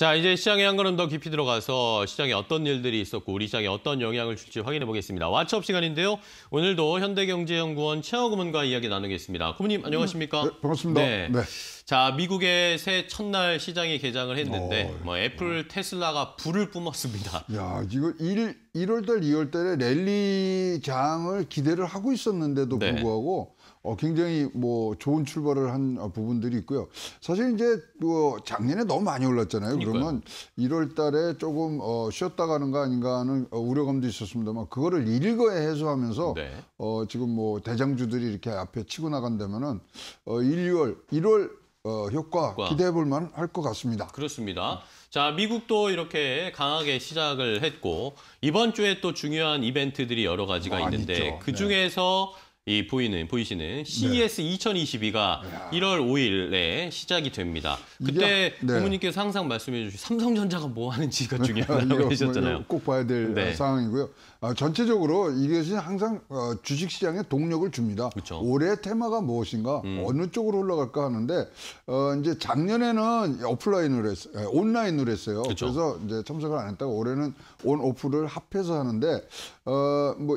자, 이제 시장에 한 걸음 더 깊이 들어가서 시장에 어떤 일들이 있었고 우리 시장에 어떤 영향을 줄지 확인해 보겠습니다. 왓츠업 시간인데요. 오늘도 현대경제연구원 최하호 고문과 이야기 나누겠습니다. 고문님 안녕하십니까? 네, 반갑습니다. 네. 네. 자, 미국의 새 첫날 시장이 개장을 했는데 어, 예. 뭐 애플, 어. 테슬라가 불을 뿜었습니다. 야, 지금 1, 1월 달, 2월 달에 랠리 장을 기대를 하고 있었는데도 네. 불구하고 어, 굉장히 뭐 좋은 출발을 한 어, 부분들이 있고요. 사실 이제 뭐 작년에 너무 많이 올랐잖아요. 그러면 그러니까요. 1월 달에 조금 어, 쉬었다 가는 거 아닌가 하는 어, 우려감도 있었습니다만 그거를 일거에 해소하면서 네. 어, 지금 뭐 대장주들이 이렇게 앞에 치고 나간다면은 어, 1, 2월, 1월 어, 효과, 효과. 기대해 볼만할 것 같습니다. 그렇습니다. 자, 미국도 이렇게 강하게 시작을 했고 이번 주에 또 중요한 이벤트들이 여러 가지가 있는데 그 네. 중에서 네. 이 보이는 보이시는 CES 2022가 1월 5일에 시작이 됩니다. 그때 야, 네. 부모님께서 항상 말씀해 주신 삼성전자가 뭐 하는지가 중요하다고 하셨잖아요. 꼭 봐야 될 네. 상황이고요. 아, 전체적으로 이것이 항상 어, 주식시장에 동력을 줍니다. 그쵸. 올해 테마가 무엇인가, 음. 어느 쪽으로 올라갈까 하는데 어, 이제 작년에는 오프라인으로 했, 에, 온라인으로 했어요. 그쵸. 그래서 이제 참석을 안 했다가 올해는 온 오프를 합해서 하는데 어, 뭐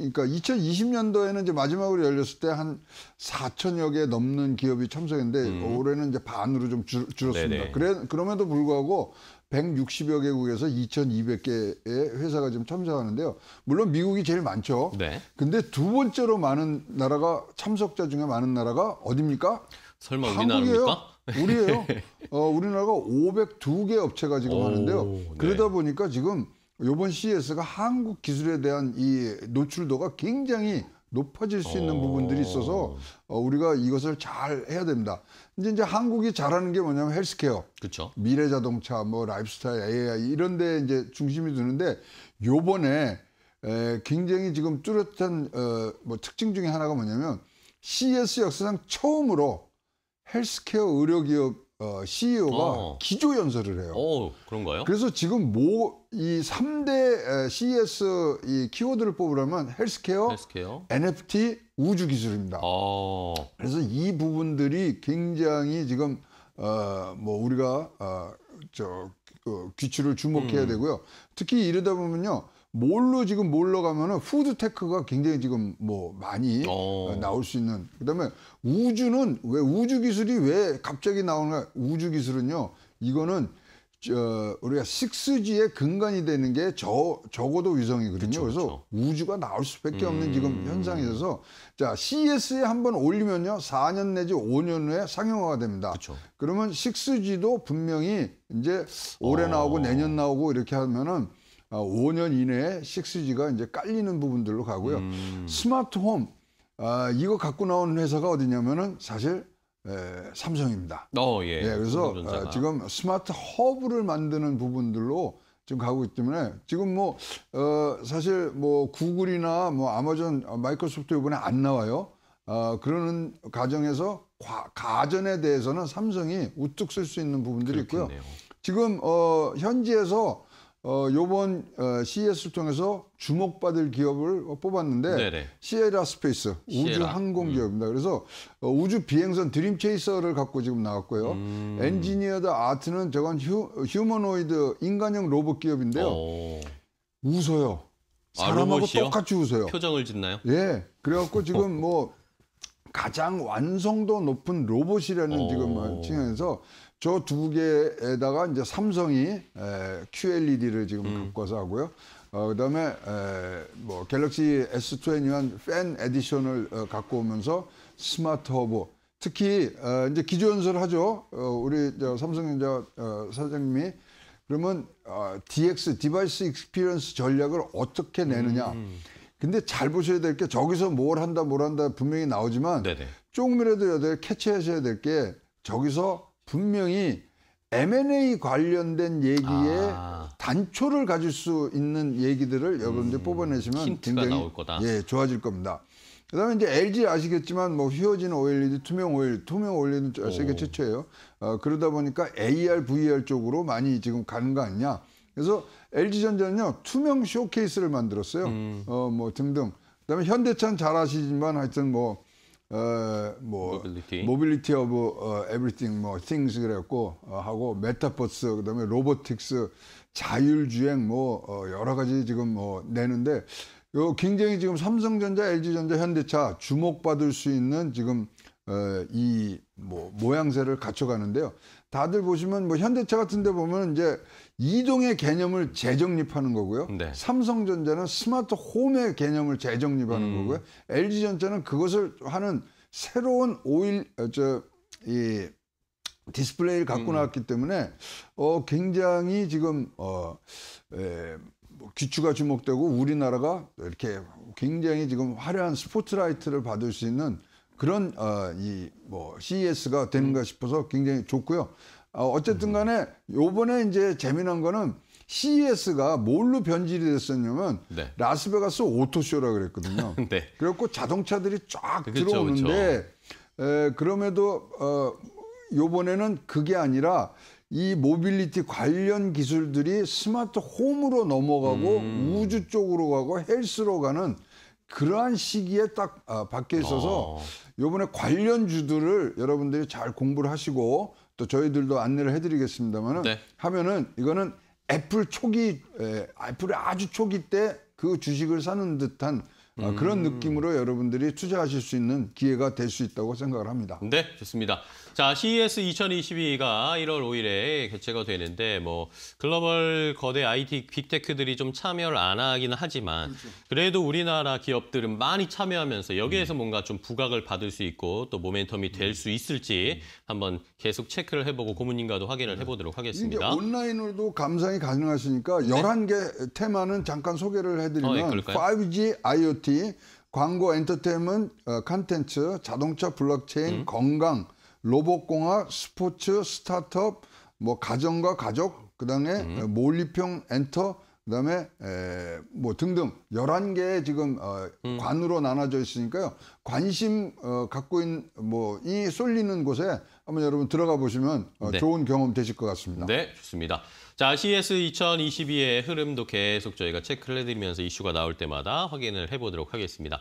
그러니까 2020년도에는 이제 마지막으로 열렸을 때 한 4천여 개 넘는 기업이 참석했는데 음. 올해는 이제 반으로 좀 줄, 줄었습니다. 네네. 그래 그럼에도 불구하고 160여 개국에서 2,200개의 회사가 지금 참석하는데요. 물론 미국이 제일 많죠. 네. 근데 두 번째로 많은 나라가 참석자 중에 많은 나라가 어디입니까? 설마 우리나라입니까? 우리예요. 어, 우리나라가 502개 업체가 지금 오, 하는데요. 네. 그러다 네. 보니까 지금 이번 CS가 한국 기술에 대한 이 노출도가 굉장히 높아질 수 있는 어... 부분들이 있어서 어, 우리가 이것을 잘 해야 됩니다. 이제 이제 한국이 잘하는 게 뭐냐면 헬스케어, 그쵸. 미래 자동차, 뭐 라이프스타일, AI 이런데 이제 중심이 드는데 요번에 에, 굉장히 지금 뚜렷한 어, 뭐 특징 중에 하나가 뭐냐면 CS 역사상 처음으로 헬스케어 의료기업 어, CEO가 어. 기조 연설을 해요. 어, 그런가요? 그래서 지금 뭐이 3대 CES 이 키워드를 뽑으려면 헬스케어, 헬스케어? NFT, 우주 기술입니다. 어. 그래서 이 부분들이 굉장히 지금 어, 뭐 우리가 어, 저 어, 귀추를 주목해야 음. 되고요. 특히 이러다 보면요. 뭘로 지금 뭘로 가면은 푸드테크가 굉장히 지금 뭐 많이 오. 어. 나올 수 있는 그다음에 우주는 왜 우주 기술이 왜 갑자기 나오는가 우주 기술은요 이거는 저 우리가 6G의 근간이 되는 게 저 적어도 위성이거든요. 그쵸, 그래서 우주가 나올 수밖에 없는 음... 지금 현상이 어서자 CS에 한번 올리면요 4년 내지 5년 후에 상용화가 됩니다. 그쵸. 그러면 6G도 분명히 이제 올해 어... 나오고 내년 나오고 이렇게 하면은 5년 아, 이내에 6G가 이제 깔리는 부분들로 가고요. 음. 스마트홈 아, 이거 갖고 나온 회사가 어디냐면은 사실 에, 삼성입니다. 어, 예. 예 그래서 아, 지금 스마트 허브를 만드는 부분들로 지금 가고 있기 때문에 지금 뭐 어, 사실 뭐 구글이나 뭐 아마존, 어, 마이크로소프트 이번에 안 나와요. 어, 그러는 과정에서 과, 가전에 대해서는 삼성이 우뚝 쓸 수 있는 부분들이 그렇겠네요. 있고요. 지금 어, 현지에서 어, 요번 어, CES를 통해서 주목받을 기업을 어, 뽑았는데 네 시에라 스페이스 우주 항공 음. 기업입니다. 그래서 어, 우주 비행선 드림 체이서를 갖고 지금 나왔고요. 음. 엔지니어다 아트는 저건 휴, 휴머노이드 인간형 로봇 기업인데요. 오. 어. 웃어요. 아, 사람하고 아, 똑같이 웃어요. 표정을 짓나요? 예. 그래갖고 지금 뭐 가장 완성도 높은 로봇이라는 어. 지금 측면에서저 두 개에다가 이제 삼성이 에, QLED를 지금 음. 바꿔서 하고요. 어, 그다음에 에, 뭐 갤럭시 S21 팬 에디션을 어, 갖고 오면서 스마트 허브 특히 어, 이제 기조연설 하죠. 어, 우리 저 삼성전자 어, 사장님이 그러면 어, DX 디바이스 익스피리언스 전략을 어떻게 내느냐. 음. 근데 잘 보셔야 될 게 저기서 뭘 한다 뭘 한다 분명히 나오지만 네네. 조금이라도 여들 캐치하셔야 될 게 저기서 분명히 M&A 관련된 얘기에 아. 단초를 가질 수 있는 얘기들을 여러분들 음, 뽑아내시면 굉장히 예 좋아질 겁니다. 그다음에 이제 LG 아시겠지만 뭐 휘어진 OLED, 투명 OLED, 투명 OLED는 세계 최초예요. 어, 그러다 보니까 AR, VR 쪽으로 많이 지금 가는 거 아니냐. 그래서 LG전자는요 투명 쇼케이스를 만들었어요. 음. 어뭐 등등. 그다음에 현대차는 잘 아시지만 하여튼 뭐 어, 뭐 모빌리티, 모빌 오브 어, 에브리띵 뭐 띵스 그래갖고 어, 하고 메타버스 그다음에 로보틱스 자율주행 뭐 어, 여러 가지 지금 뭐 내는데 요 굉장히 지금 삼성전자, LG전자, 현대차 주목받을 수 있는 지금 어, 이 뭐 모양새를 갖춰가는데요. 다들 보시면 뭐 현대차 같은 데 보면 이제 이동의 개념을 재정립하는 거고요. 네. 삼성전자는 스마트 홈의 개념을 재정립하는 음. 거고요. LG전자는 그것을 하는 새로운 오일 어, 저이 디스플레이를 갖고 음. 나왔기 때문에 어 굉장히 지금 어 에, 예, 기추가 뭐 주목되고 우리나라가 이렇게 굉장히 지금 화려한 스포트라이트를 받을 수 있는 그런 어, 이뭐 CES가 되는가 음. 싶어서 굉장히 좋고요. 어, 어쨌든 간에 요번에 이제 재미난 거는 CES가 뭘로 변질이 됐었냐면 네. 라스베가스 오토쇼라 그랬거든요. 네. 그래갖고 자동차들이 쫙 그쵸, 들어오는데 그쵸. 에, 그럼에도 어, 요번에는 그게 아니라 이 모빌리티 관련 기술들이 스마트 홈으로 넘어가고 음. 우주 쪽으로 가고 헬스로 가는 그러한 시기에 딱 아, 뀌어 있어서 어. 요번에 관련주들을 여러분들이 잘 공부를 하시고 또 저희들도 안내를 해드리겠습니다만은 네. 하면은 이거는 애플 초기 에, 예, 애플의 아주 초기 때 그 주식을 사는 듯한 아, 음. 그런 느낌으로 여러분들이 투자하실 수 있는 기회가 될 수 있다고 생각을 합니다. 네, 좋습니다. 자, CES 2022가 1월 5일에 개최가 되는데 뭐 글로벌 거대 IT 빅테크들이 좀 참여를 안 하기는 하지만 그렇죠. 그래도 우리나라 기업들은 많이 참여하면서 여기에서 음. 뭔가 좀 부각을 받을 수 있고 또 모멘텀이 음. 될수 있을지 음. 한번 계속 체크를 해보고 고문님과도 확인을 해보도록 하겠습니다. 이게 온라인으로도 감상이 가능하시니까 11개 테마는 잠깐 소개를 해드리면 어, 5G, 예, IoT, 광고 엔터테인먼트, 어, 컨텐츠, 자동차 블록체인, 음. 건강, 로봇공학, 스포츠, 스타트업, 뭐 가정과 가족, 그다음에 음. 어, 몰리평 엔터, 그다음에 뭐 등등 1 1 개의 지금 어, 음. 관으로 나눠져 있으니까요. 관심 어, 갖고 있는 뭐이 쏠리는 곳에 한번 여러분 들어가 보시면 어, 네. 좋은 경험 되실 것 같습니다. 네, 좋습니다. 자, c s 2022의 흐름도 계속 저희가 체크를 해드리면서 이슈가 나올 때마다 확인을 해보도록 하겠습니다.